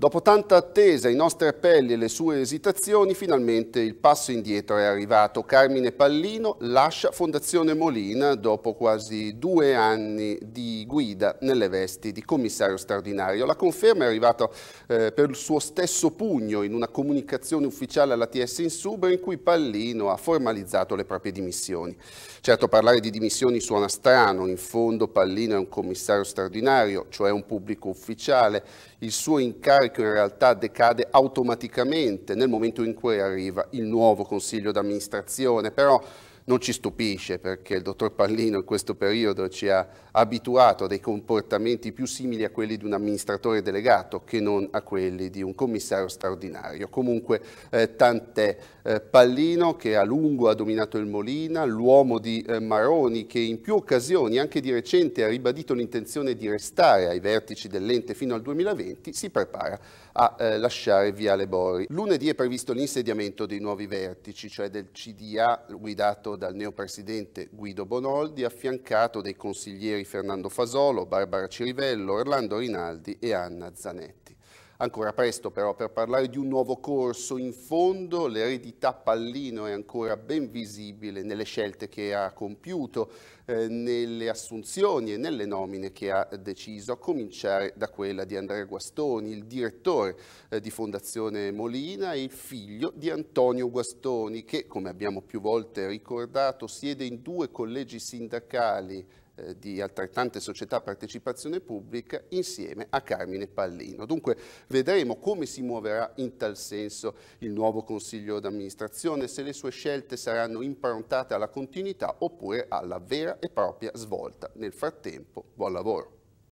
Dopo tanta attesa, i nostri appelli e le sue esitazioni, finalmente il passo indietro è arrivato. Carmine Pallino lascia Fondazione Molina dopo quasi due anni di guida nelle vesti di commissario straordinario. La conferma è arrivata eh, per il suo stesso pugno in una comunicazione ufficiale alla TS in Suber in cui Pallino ha formalizzato le proprie dimissioni. Certo parlare di dimissioni suona strano, in fondo Pallino è un commissario straordinario, cioè un pubblico ufficiale, il suo incarico carico in realtà decade automaticamente nel momento in cui arriva il nuovo consiglio d'amministrazione, però non ci stupisce perché il dottor Pallino in questo periodo ci ha abituato a dei comportamenti più simili a quelli di un amministratore delegato che non a quelli di un commissario straordinario. Comunque eh, tant'è eh, Pallino che a lungo ha dominato il Molina, l'uomo di eh, Maroni che in più occasioni, anche di recente, ha ribadito l'intenzione di restare ai vertici dell'ente fino al 2020, si prepara a eh, lasciare le Bori. Lunedì è previsto l'insediamento dei nuovi vertici, cioè del CDA guidato dal neopresidente Guido Bonoldi, affiancato dai consiglieri Fernando Fasolo, Barbara Cirivello, Orlando Rinaldi e Anna Zanetti. Ancora presto però per parlare di un nuovo corso, in fondo l'eredità Pallino è ancora ben visibile nelle scelte che ha compiuto, eh, nelle assunzioni e nelle nomine che ha deciso, a cominciare da quella di Andrea Guastoni, il direttore eh, di Fondazione Molina e il figlio di Antonio Guastoni che, come abbiamo più volte ricordato, siede in due collegi sindacali eh, di altrettante società a partecipazione pubblica insieme a Carmine Pallino. Dunque vedremo come si muoverà in tal senso il nuovo Consiglio d'amministrazione, se le sue scelte saranno improntate alla continuità oppure alla vera e propria svolta. Nel frattempo, buon lavoro.